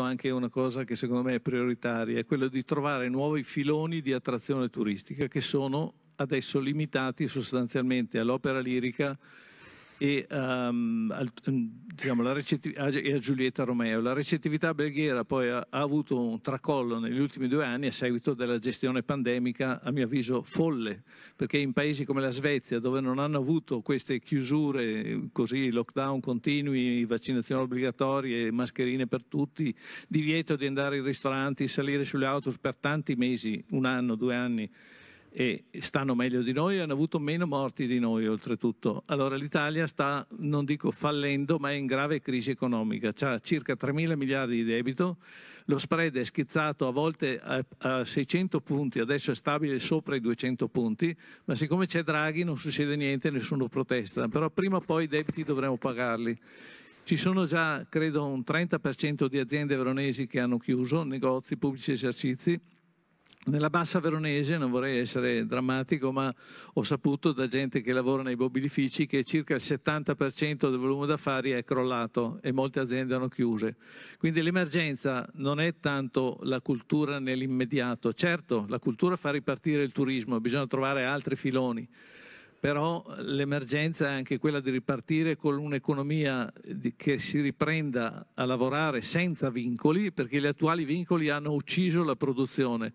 anche una cosa che secondo me è prioritaria, è quello di trovare nuovi filoni di attrazione turistica che sono adesso limitati sostanzialmente all'opera lirica e, um, al, mm, diciamo, e, a Giulietta Romeo. La recettività belghera poi ha, ha, avuto un tracollo negli ultimi due anni a seguito della gestione pandemica, a mio avviso folle, perché in paesi come la Svezia, dove non hanno avuto queste chiusure, così lockdown continui, vaccinazioni obbligatorie, mascherine per tutti, divieto di andare in ristoranti, salire sulle autobus per tanti mesi, un anno, due anni, e stanno meglio di noi, e hanno avuto meno morti di noi oltretutto. Allora l'Italia sta, non dico fallendo, ma è in grave crisi economica, ha circa 3 mila miliardi di debito, lo spread è schizzato a volte a, a 600 punti, adesso è stabile sopra i 200 punti, ma siccome c'è Draghi non succede niente, nessuno protesta, però prima o poi i debiti dovremo pagarli. Ci sono già, credo, un 30% di aziende veronesi che hanno chiuso, negozi, pubblici esercizi, nella bassa veronese, non vorrei essere drammatico, ma ho saputo da gente che lavora nei mobilifici che circa il 70% del volume d'affari è crollato e molte aziende hanno chiuse. Quindi l'emergenza non è tanto la cultura nell'immediato. Certo, la cultura fa ripartire il turismo, bisogna trovare altri filoni, però l'emergenza è anche quella di ripartire con un'economia eh, che si riprenda a lavorare senza vincoli, perché gli attuali vincoli hanno ucciso la produzione.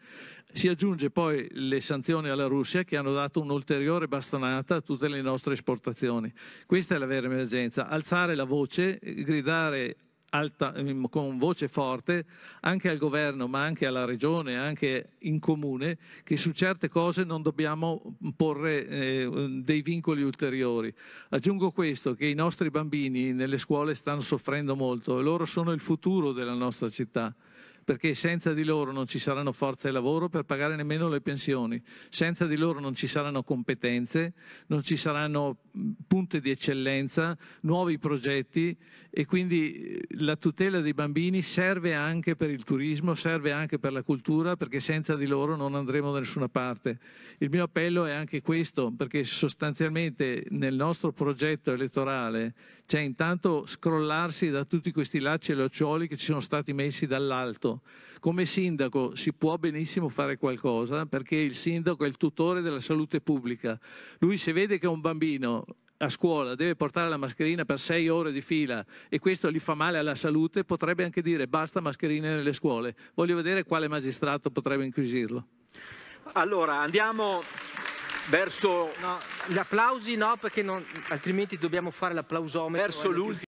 Si aggiunge poi le sanzioni alla Russia che hanno dato un'ulteriore bastonata a tutte le nostre esportazioni. Questa è la vera emergenza, alzare la voce, gridare alta, eh, con voce forte anche al governo, ma anche alla regione, anche in comune, che su certe cose non dobbiamo mm, porre eh, dei vincoli ulteriori. Aggiungo questo, che i nostri bambini nelle scuole stanno soffrendo molto e loro sono il futuro della nostra città perché senza di loro non ci saranno forze lavoro per pagare nemmeno le pensioni, senza di loro non ci saranno competenze, non ci saranno punte di eccellenza, nuovi progetti e quindi eh, la tutela dei bambini serve anche per il turismo, serve anche per la cultura, perché senza di loro non andremo da nessuna parte. Il mio appello è anche questo, perché sostanzialmente nel nostro progetto elettorale c'è intanto scrollarsi da tutti questi lacci e loccioli che ci sono stati messi dall'alto come sindaco si può benissimo fare qualcosa perché il sindaco è il tutore della salute pubblica. Lui se vede che un bambino a scuola deve portare la mascherina per sei ore di fila e questo gli fa male alla salute, potrebbe anche dire basta mascherine nelle scuole. Voglio vedere quale magistrato potrebbe inquisirlo. Allora, andiamo verso... No, gli applausi no, perché non... altrimenti dobbiamo fare l'applausometro. Verso eh, l'ultimo.